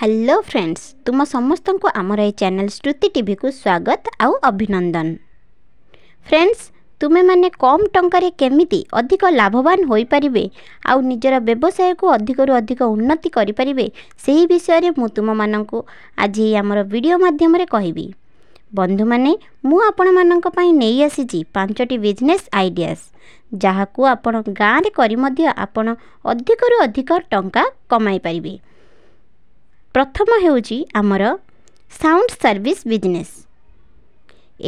hello friends ତୁମ ସମସ୍ତଙ୍କୁ ଆମର ଏହି ଚ୍ୟାନେଲ୍ ଶ୍ରୁତି ଟିଭିକୁ ସ୍ୱାଗତ ଆଉ ଅଭିନନ୍ଦନ ଫ୍ରେଣ୍ଡସ୍ ତୁମେମାନେ କମ୍ ଟଙ୍କାରେ କେମିତି ଅଧିକ ଲାଭବାନ ହୋଇପାରିବେ ଆଉ ନିଜର ବ୍ୟବସାୟକୁ ଅଧିକରୁ ଅଧିକ ଉନ୍ନତି କରିପାରିବେ ସେହି ବିଷୟରେ ମୁଁ ତୁମମାନଙ୍କୁ ଆଜି ଏହି ଆମର ଭିଡ଼ିଓ ମାଧ୍ୟମରେ କହିବି ବନ୍ଧୁମାନେ ମୁଁ ଆପଣମାନଙ୍କ ପାଇଁ ନେଇ ଆସିଛି ପାଞ୍ଚଟି ବିଜନେସ୍ ଆଇଡ଼ିଆସ୍ ଯାହାକୁ ଆପଣ ଗାଁରେ କରି ମଧ୍ୟ ଆପଣ ଅଧିକରୁ ଅଧିକ ଟଙ୍କା କମାଇ ପାରିବେ ପ୍ରଥମ ହେଉଛି ଆମର ସାଉଣ୍ଡ ସର୍ଭିସ୍ ବିଜନେସ୍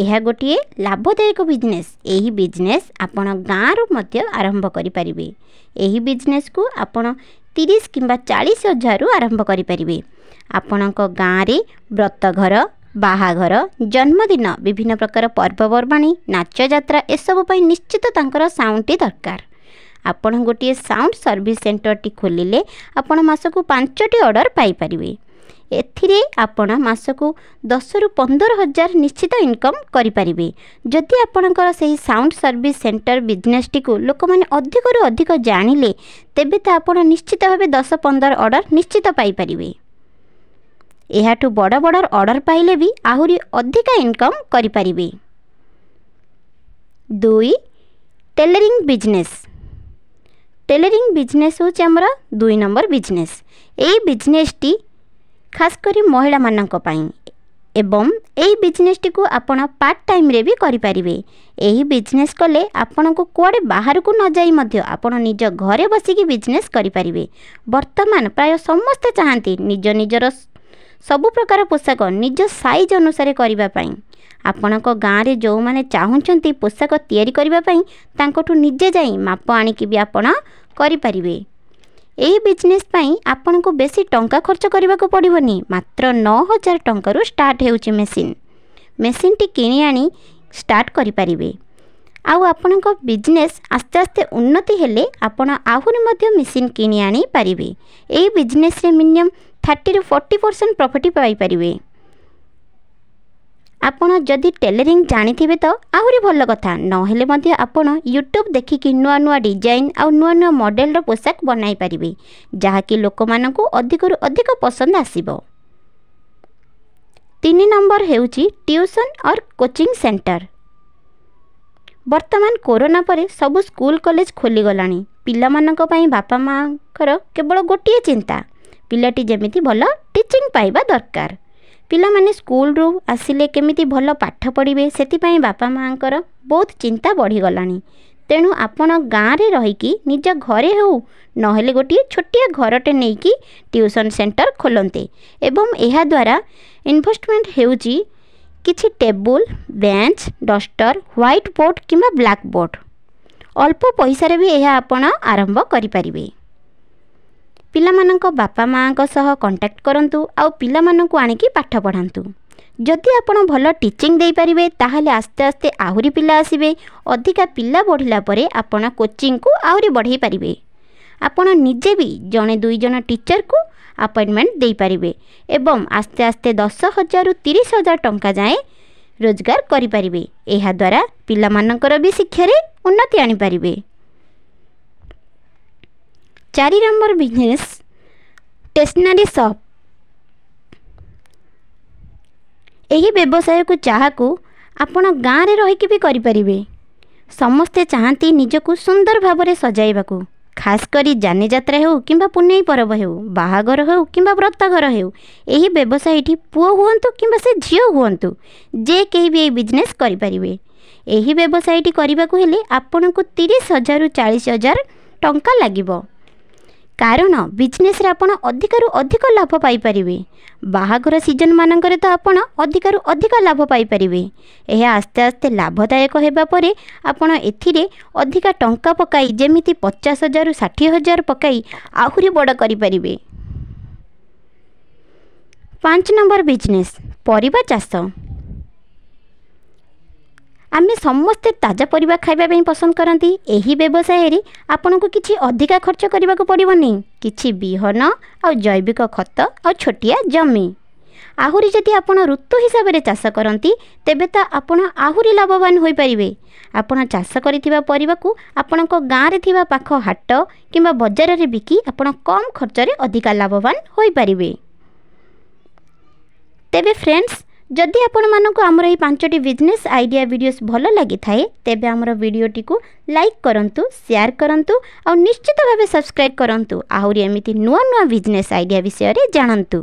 ଏହା ଗୋଟିଏ ଲାଭଦାୟକ ବିଜନେସ୍ ଏହି ବିଜନେସ୍ ଆପଣ ଗାଁରୁ ମଧ୍ୟ ଆରମ୍ଭ କରିପାରିବେ ଏହି ବିଜନେସ୍କୁ ଆପଣ ତିରିଶ କିମ୍ବା ଚାଳିଶ ହଜାରରୁ ଆରମ୍ଭ କରିପାରିବେ ଆପଣଙ୍କ ଗାଁରେ ବ୍ରତ ଘର ବାହାଘର ଜନ୍ମଦିନ ବିଭିନ୍ନ ପ୍ରକାର ପର୍ବପର୍ବାଣି ନାଚଯାତ୍ରା ଏସବୁ ପାଇଁ ନିଶ୍ଚିତ ତାଙ୍କର ସାଉଣ୍ଡଟି ଦରକାର ଆପଣ ଗୋଟିଏ ସାଉଣ୍ଡ ସର୍ଭିସ୍ ସେଣ୍ଟରଟି ଖୋଲିଲେ ଆପଣ ମାସକୁ ପାଞ୍ଚଟି ଅର୍ଡ଼ର ପାଇପାରିବେ ଏଥିରେ ଆପଣ ମାସକୁ ଦଶରୁ ପନ୍ଦର ହଜାର ନିଶ୍ଚିତ ଇନକମ୍ କରିପାରିବେ ଯଦି ଆପଣଙ୍କର ସେହି ସାଉଣ୍ଡ ସର୍ଭିସ୍ ସେଣ୍ଟର ବିଜନେସ୍ଟିକୁ ଲୋକମାନେ ଅଧିକରୁ ଅଧିକ ଜାଣିଲେ ତେବେ ତ ଆପଣ ନିଶ୍ଚିତ ଭାବେ ଦଶ ପନ୍ଦର ଅର୍ଡ଼ର ନିଶ୍ଚିତ ପାଇପାରିବେ ଏହାଠୁ ବଡ଼ ବଡ଼ ଅର୍ଡ଼ର ପାଇଲେ ବି ଆହୁରି ଅଧିକା ଇନକମ୍ କରିପାରିବେ ଦୁଇ ଟେଲରିଂ ବିଜନେସ୍ টেলরিং বিজনেস ହେଉଛି ଆମର ଦୁଇ ନମ୍ବର ବିଜନେସ୍ ଏଇ ବିଜନେସ୍ଟି ଖାସ୍ କରି ମହିଳାମାନଙ୍କ ପାଇଁ ଏବଂ ଏହି ବିଜନେସ୍ଟିକୁ ଆପଣ ପାର୍ଟ ଟାଇମ୍ରେ ବି କରିପାରିବେ ଏହି ବିଜନେସ୍ କଲେ ଆପଣଙ୍କୁ କୁଆଡ଼େ ବାହାରକୁ ନ ଯାଇ ମଧ୍ୟ ଆପଣ ନିଜ ଘରେ ବସିକି ବିଜନେସ୍ କରିପାରିବେ ବର୍ତ୍ତମାନ ପ୍ରାୟ ସମସ୍ତେ ଚାହାନ୍ତି ନିଜ ନିଜର ସବୁ ପ୍ରକାର ପୋଷାକ ନିଜ ସାଇଜ୍ ଅନୁସାରେ କରିବା ପାଇଁ ଆପଣଙ୍କ ଗାଁରେ ଯେଉଁମାନେ ଚାହୁଁଛନ୍ତି ପୋଷାକ ତିଆରି କରିବା ପାଇଁ ତାଙ୍କଠୁ ନିଜେ ଯାଇ ମାପ ଆଣିକି ବି ଆପଣ କରିପାରିବେ ଏହି ବିଜନେସ୍ ପାଇଁ ଆପଣଙ୍କୁ ବେଶୀ ଟଙ୍କା ଖର୍ଚ୍ଚ କରିବାକୁ ପଡ଼ିବନି ମାତ୍ର ନଅ ହଜାର ଟଙ୍କାରୁ ଷ୍ଟାର୍ଟ ହେଉଛି ମେସିନ୍ ମେସିନ୍ଟି କିଣି ଆଣି ଷ୍ଟାର୍ଟ କରିପାରିବେ ଆଉ ଆପଣଙ୍କ ବିଜନେସ୍ ଆସ୍ତେ ଆସ୍ତେ ଉନ୍ନତି ହେଲେ ଆପଣ ଆହୁରି ମଧ୍ୟ ମେସିନ୍ କିଣି ଆଣିପାରିବେ ଏହି ବିଜନେସ୍ରେ ମିନିମମ୍ ଥାର୍ଟିରୁ ଫର୍ଟି ପରସେଣ୍ଟ ପ୍ରଫିଟ୍ ପାଇପାରିବେ ଆପଣ ଯଦି ଟେଲରିଂ ଜାଣିଥିବେ ତ ଆହୁରି ଭଲ କଥା ନହେଲେ ମଧ୍ୟ ଆପଣ ୟୁଟ୍ୟୁବ୍ ଦେଖିକି ନୂଆ ନୂଆ ଡିଜାଇନ୍ ଆଉ ନୂଆ ନୂଆ ମଡ଼େଲର ପୋଷାକ ବନାଇ ପାରିବେ ଯାହାକି ଲୋକମାନଙ୍କୁ ଅଧିକରୁ ଅଧିକ ପସନ୍ଦ ଆସିବ ତିନି ନମ୍ବର ହେଉଛି ଟିଉସନ୍ ଅର୍ କୋଚିଂ ସେଣ୍ଟର ବର୍ତ୍ତମାନ କରୋନା ପରେ ସବୁ ସ୍କୁଲ କଲେଜ ଖୋଲିଗଲାଣି ପିଲାମାନଙ୍କ ପାଇଁ ବାପା ମାଆଙ୍କର କେବଳ ଗୋଟିଏ ଚିନ୍ତା ପିଲାଟି ଯେମିତି ଭଲ ଟିଚିଂ ପାଇବା ଦରକାର ପିଲାମାନେ ସ୍କୁଲରୁ ଆସିଲେ କେମିତି ଭଲ ପାଠ ପଢ଼ିବେ ସେଥିପାଇଁ ବାପା ମାଆଙ୍କର ବହୁତ ଚିନ୍ତା ବଢ଼ିଗଲାଣି ତେଣୁ ଆପଣ ଗାଁରେ ରହିକି ନିଜ ଘରେ ହେଉ ନହେଲେ ଗୋଟିଏ ଛୋଟିଆ ଘରଟେ ନେଇକି ଟ୍ୟୁସନ୍ ସେଣ୍ଟର ଖୋଲନ୍ତେ ଏବଂ ଏହାଦ୍ୱାରା ଇନଭେଷ୍ଟମେଣ୍ଟ ହେଉଛି କିଛି table bench duster white board କିମ୍ବା ବ୍ଲାକ୍ ବୋର୍ଡ଼ ଅଳ୍ପ ପଇସାରେ ବି ଏହା ଆପଣ ଆରମ୍ଭ କରିପାରିବେ ପିଲାମାନଙ୍କ ବାପା ମାଆଙ୍କ ସହ କଣ୍ଟାକ୍ଟ କରନ୍ତୁ ଆଉ ପିଲାମାନଙ୍କୁ ଆଣିକି ପାଠ ପଢ଼ାନ୍ତୁ ଯଦି ଆପଣ ଭଲ ଟିଚିଂ ଦେଇପାରିବେ ତାହେଲେ ଆସ୍ତେ ଆସ୍ତେ ଆହୁରି ପିଲା ଆସିବେ ଅଧିକା ପିଲା ବଢ଼ିଲା ପରେ ଆପଣ କୋଚିଂକୁ ଆହୁରି ବଢ଼େଇ ପାରିବେ ଆପଣ ନିଜେ ବି ଜଣେ ଦୁଇ ଜଣ ଟିଚରକୁ ଆପଏଣ୍ଟମେଣ୍ଟ ଦେଇପାରିବେ ଏବଂ ଆସ୍ତେ ଆସ୍ତେ ଦଶ ହଜାରରୁ ତିରିଶ ହଜାର ଟଙ୍କା ଯାଏଁ ରୋଜଗାର କରିପାରିବେ ଏହାଦ୍ୱାରା ପିଲାମାନଙ୍କର ବି ଶିକ୍ଷାରେ ଉନ୍ନତି ଆଣିପାରିବେ চারি নম্বর বিজনেস টেসনারি ସପ୍ ଏହି ବ୍ୟବସାୟକୁ ଯାହାକୁ ଆପଣ ଗାଁରେ ରହିକି ବି କରିପାରିବେ ସମସ୍ତେ ଚାହାନ୍ତି ନିଜକୁ ସୁନ୍ଦର ଭାବରେ ସଜାଇବାକୁ ଖାସ୍ କରି ଯାନିଯାତ୍ରା ହେଉ କିମ୍ବା ପୁନେଇ ପର୍ବ ହେଉ ବାହାଘର ହେଉ କିମ୍ବା ବ୍ରତଘର ହେଉ ଏହି ବ୍ୟବସାୟୀଟି ପୁଅ ହୁଅନ୍ତୁ କିମ୍ବା ସେ ଝିଅ ହୁଅନ୍ତୁ ଯେ କେହି ବି ଏହି ବିଜନେସ୍ କରିପାରିବେ ଏହି ବ୍ୟବସାୟଟି କରିବାକୁ ହେଲେ ଆପଣଙ୍କୁ ତିରିଶ ହଜାରରୁ ଚାଳିଶ ହଜାର ଟଙ୍କା ଲାଗିବ କାରଣ ବିଜନେସ୍ରେ ଆପଣ ଅଧିକରୁ ଅଧିକ ଲାଭ ପାଇପାରିବେ ବାହାଘର ସିଜନ୍ ମାନଙ୍କରେ ତ ଆପଣ ଅଧିକରୁ ଅଧିକ ଲାଭ ପାଇପାରିବେ ଏହା ଆସ୍ତେ ଆସ୍ତେ ଲାଭଦାୟକ ହେବା ପରେ ଆପଣ ଏଥିରେ ଅଧିକା ଟଙ୍କା ପକାଇ ଯେମିତି ପଚାଶ ହଜାରରୁ ଷାଠିଏ ହଜାର ପକାଇ ଆହୁରି ବଡ଼ କରିପାରିବେ ପାଞ୍ଚ ନମ୍ବର ବିଜନେସ୍ ପରିବା ଚାଷ ଆମେ ସମସ୍ତେ ତାଜା ପରିବା ଖାଇବା ପାଇଁ ପସନ୍ଦ କରନ୍ତି ଏହି ବ୍ୟବସାୟରେ ଆପଣଙ୍କୁ କିଛି ଅଧିକା ଖର୍ଚ୍ଚ କରିବାକୁ ପଡ଼ିବନି କିଛି ବିହନ ଆଉ ଜୈବିକ ଖତ ଆଉ ଛୋଟିଆ ଜମି ଆହୁରି ଯଦି ଆପଣ ଋତୁ ହିସାବରେ ଚାଷ କରନ୍ତି ତେବେ ତ ଆପଣ ଆହୁରି ଲାଭବାନ ହୋଇପାରିବେ ଆପଣ ଚାଷ କରିଥିବା ପରିବାକୁ ଆପଣଙ୍କ ଗାଁରେ ଥିବା ପାଖ ହାଟ କିମ୍ବା ବଜାରରେ ବିକି ଆପଣ କମ୍ ଖର୍ଚ୍ଚରେ ଅଧିକା ଲାଭବାନ ହୋଇପାରିବେ ତେବେ ଫ୍ରେଣ୍ଡସ୍ ଯଦି ଆପଣମାନଙ୍କୁ ଆମର ଏହି ପାଞ୍ଚଟି ବିଜନେସ୍ ଆଇଡ଼ିଆ ଭିଡ଼ିଓସ୍ ଭଲ ଲାଗିଥାଏ ତେବେ ଆମର ଭିଡ଼ିଓଟିକୁ ଲାଇକ୍ କରନ୍ତୁ ସେୟାର କରନ୍ତୁ ଆଉ ନିଶ୍ଚିତ ଭାବେ ସବସ୍କ୍ରାଇବ୍ କରନ୍ତୁ ଆହୁରି ଏମିତି ନୂଆ ନୂଆ ବିଜନେସ୍ ଆଇଡ଼ିଆ ବିଷୟରେ ଜାଣନ୍ତୁ